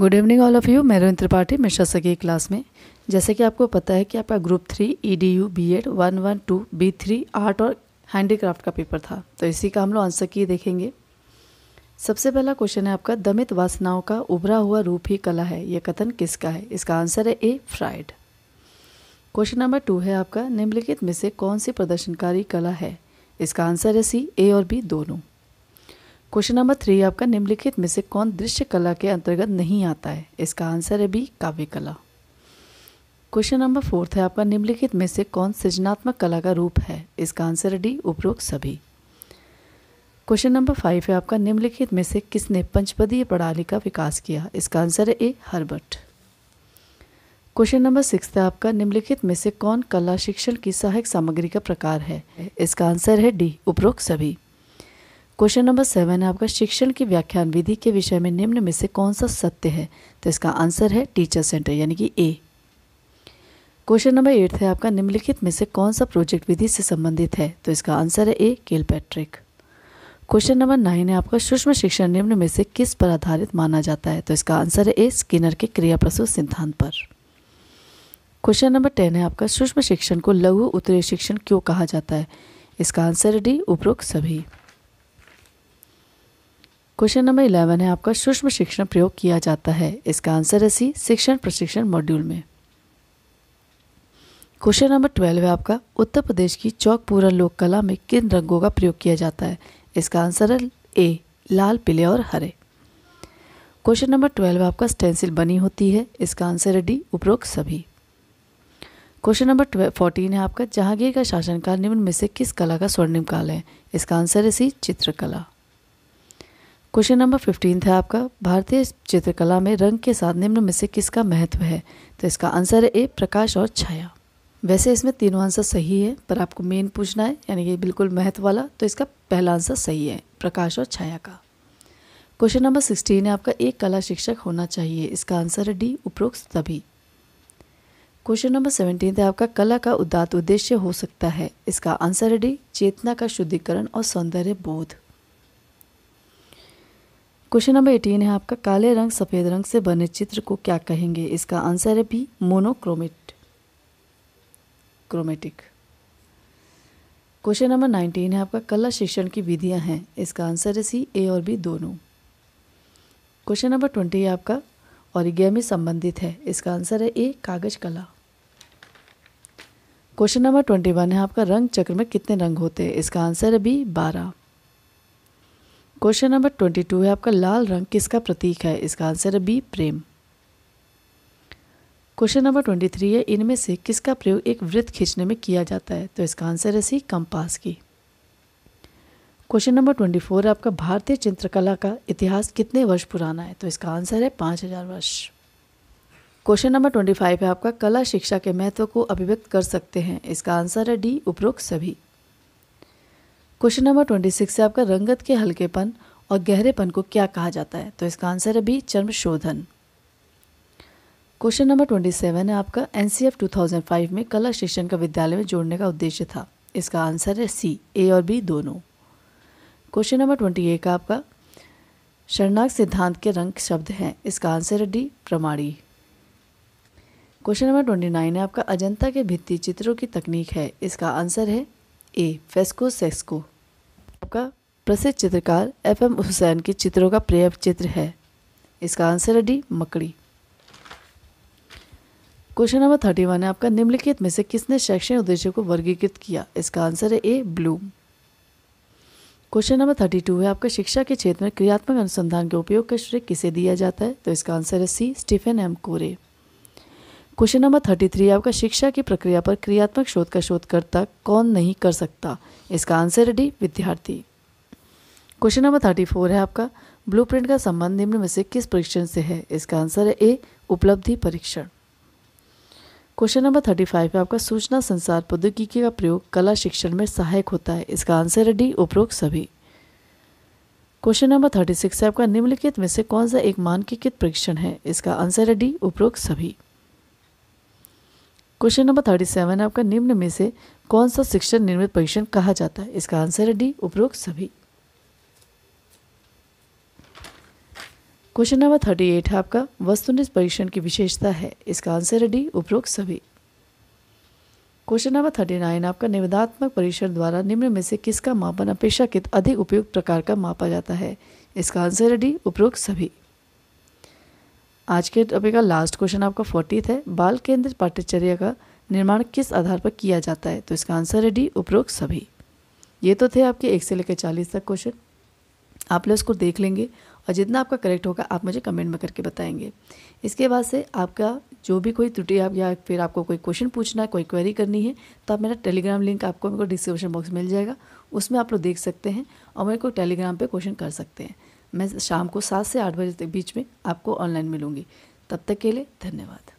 good evening all of you मैं त्रिपाठी मिश्रा सगी class में जैसे कि आपको पता है कि आपका group three E D U B Ed one one two B three art और हैंडीक्राफ्ट का पेपर था तो इसी का हम लोग आंसर किए देखेंगे सबसे पहला क्वेश्चन है आपका दमित वासनाओं का उभरा हुआ रूप ही कला है यह कथन किसका है इसका आंसर है A Freud question number two है आपका निम्नलिखित में से कौन सी प्रदर्शनकारी कला है इसका आंसर है सी ए और बी दोनों क्वेश्चन नंबर थ्री आपका निम्नलिखित में से कौन दृश्य कला के अंतर्गत नहीं आता है इसका आंसर है बी काव्य कला क्वेश्चन नंबर फोर्थ है आपका निम्नलिखित में से कौन सृजनात्मक कला का रूप है इसका आंसर है डी उपरोक्त सभी क्वेश्चन नंबर फाइव है आपका निम्नलिखित में से किसने पंचपदीय प्रणाली का विकास किया इसका आंसर है A Herbert question number six है आपका निम्नलिखित में से कौन कला शिक्षण की सहायक सामग्री का प्रकार है इसका आंसर है डी उपरोक्त सभी क्वेश्चन नंबर सेवन है आपका शिक्षण की व्याख्यान विधि के विषय में निम्न में से कौन सा सत्य है तो इसका आंसर है टीचर सेंटर यानी कि ए क्वेश्चन नंबर एट है आपका निम्नलिखित में से कौन सा प्रोजेक्ट विधि से संबंधित है तो इसका आंसर है ए केल पैट्रिक क्वेश्चन नंबर नाइन है आपका सूक्ष्म शिक्षण निम्न में से किस पर आधारित माना जाता है तो इसका आंसर है ए स्किनर के क्रिया प्रसूत सिद्धांत पर क्वेश्चन नंबर टेन है आपका सूक्ष्म शिक्षण को लघु उत्तरीय शिक्षण क्यों कहा जाता है इसका आंसर डी उपरोक्त सभी क्वेश्चन नंबर इलेवन है आपका सूक्ष्म शिक्षण प्रयोग किया जाता है इसका आंसर है सी शिक्षण प्रशिक्षण मॉड्यूल में क्वेश्चन नंबर ट्वेल्व है आपका उत्तर प्रदेश की चौकपुरा लोक कला में किन रंगों का प्रयोग किया जाता है इसका आंसर है ए लाल पीले और हरे क्वेश्चन नंबर ट्वेल्व आपका स्टेंसिल बनी होती है इसका आंसर है डी उपरोक्त सभी क्वेश्चन नंबर फोर्टीन है आपका जहांगीर का शासनकाल निम्न में से किस कला का स्वर्णिम काल है इसका आंसर है सी चित्रकला क्वेश्चन नंबर फिफ्टीन था आपका भारतीय चित्रकला में रंग के साथ निम्न में से किसका महत्व है तो इसका आंसर है ए प्रकाश और छाया वैसे इसमें तीनों आंसर सही है पर आपको मेन पूछना है यानी कि बिल्कुल महत्व वाला तो इसका पहला आंसर सही है प्रकाश और छाया का क्वेश्चन नंबर सिक्सटीन है आपका एक कला शिक्षक होना चाहिए इसका आंसर है डी उपरोक्त सभी क्वेश्चन नंबर सेवेंटीन है आपका कला का उदात उद्देश्य हो सकता है इसका आंसर है डी चेतना का शुद्धिकरण और सौंदर्य बोध क्वेश्चन नंबर एटीन है आपका काले रंग सफ़ेद रंग से बने चित्र को क्या कहेंगे इसका आंसर है B monochromat chromatic question number nineteen है आपका कला शिक्षण की विधियां हैं इसका आंसर है सी ए और बी दोनों क्वेश्चन नंबर ट्वेंटी है आपका ओरिगेमी संबंधित है इसका आंसर है ए कागज कला क्वेश्चन नंबर ट्वेंटी वन है आपका रंग चक्र में कितने रंग होते हैं इसका आंसर है बी बारह क्वेश्चन नंबर ट्वेंटी टू है आपका लाल रंग किसका प्रतीक है इसका आंसर है बी प्रेम क्वेश्चन नंबर ट्वेंटी थ्री है इनमें से किसका प्रयोग एक वृत्त खींचने में किया जाता है तो इसका आंसर है सी कंपास की क्वेश्चन नंबर ट्वेंटी फोर है आपका भारतीय चित्रकला का इतिहास कितने वर्ष पुराना है तो इसका आंसर है पाँच हज़ार वर्ष क्वेश्चन नंबर ट्वेंटी फाइव है आपका कला शिक्षा के महत्व को अभिव्यक्त कर सकते हैं इसका आंसर है डी उपरोक्त सभी क्वेश्चन नंबर ट्वेंटी सिक्स से आपका रंगत के हल्केपन और गहरेपन को क्या कहा जाता है तो इसका आंसर है बी चर्म शोधन क्वेश्चन नंबर ट्वेंटी सेवन है आपका N C F two thousand five में कला शिक्षण का विद्यालय में जोड़ने का उद्देश्य था इसका आंसर है सी ए और बी दोनों क्वेश्चन नंबर ट्वेंटी एट का आपका शरणाग सिद्धांत के रंग शब्द हैं इसका आंसर है डी प्रमाणी क्वेश्चन नंबर ट्वेंटी नाइन है आपका अजंता के भित्ति चित्रों की तकनीक है इसका आंसर है ए फेस्को सेस्को आपका प्रसिद्ध चित्रकार एफ एम हुसैन के चित्रों का प्रिय चित्र है इसका आंसर है डी मकड़ी क्वेश्चन नंबर थर्टी वन है आपका निम्नलिखित में से किसने शैक्षणिक उद्देश्य को वर्गीकृत किया इसका आंसर है A Bloom question number thirty two है आपका शिक्षा के क्षेत्र में क्रियात्मक अनुसंधान के उपयोग का श्रेय किसे दिया जाता है तो इसका आंसर है C Stephen M Corey question number thirty three आपका शिक्षा की प्रक्रिया पर क्रियात्मक शोध का शोधकर्ता कौन नहीं कर सकता इसका आंसर डी विद्यार्थी क्वेश्चन नंबर थर्टी फोर है आपका ब्लूप्रिंट का संबंध निम्न में से किस परीक्षण से है इसका आंसर है ए उपलब्धि परीक्षण क्वेश्चन नंबर थर्टी फाइव है आपका सूचना संसार प्रौद्योगिकी का प्रयोग कला शिक्षण में सहायक होता है इसका आंसर है डी उपरोक्त सभी क्वेश्चन नंबर थर्टी सिक्स है आपका निम्नलिखित में से कौन सा एक मानकीकृत परीक्षण है इसका आंसर है डी उपरोक्त सभी क्वेश्चन नंबर थर्टी सेवन आपका निम्न में से कौन सा शिक्षण निर्मित परीक्षण कहा जाता है इसका आंसर है डी उपरोक्त सभी क्वेश्चन नंबर थर्टी एट है आपका वस्तुनिष्ठ परीक्षण की विशेषता है इसका आंसर है डी उपरोक्त सभी क्वेश्चन नंबर थर्टी नाइन आपका निविदात्मक परीक्षण द्वारा निम्न में से किसका मापन अपेक्षाकृत अधिक उपयुक्त प्रकार का मापा जाता है इसका आंसर है डी उपरोक्त सभी आज के टॉपिक का लास्ट क्वेश्चन आपका फोर्टीथ है बाल केंद्रित पाठ्यचर्या का निर्माण किस आधार पर किया जाता है तो इसका आंसर है डी उपरोक्त सभी ये तो थे आपके एक से लेकर चालीस तक क्वेश्चन आप लोग इसको देख लेंगे और जितना आपका करेक्ट होगा आप मुझे कमेंट में करके बताएंगे इसके बाद से आपका जो भी कोई त्रुटि आप या फिर आपको कोई क्वेश्चन पूछना है कोई क्वेरी करनी है तो आप मेरा टेलीग्राम लिंक आपको मेरे को डिस्क्रिप्शन बॉक्स मिल जाएगा उसमें आप लोग देख सकते हैं और मेरे को टेलीग्राम पर क्वेश्चन कर सकते हैं मैं शाम को सात से आठ बजे तक बीच में आपको ऑनलाइन मिलूँगी तब तक के लिए धन्यवाद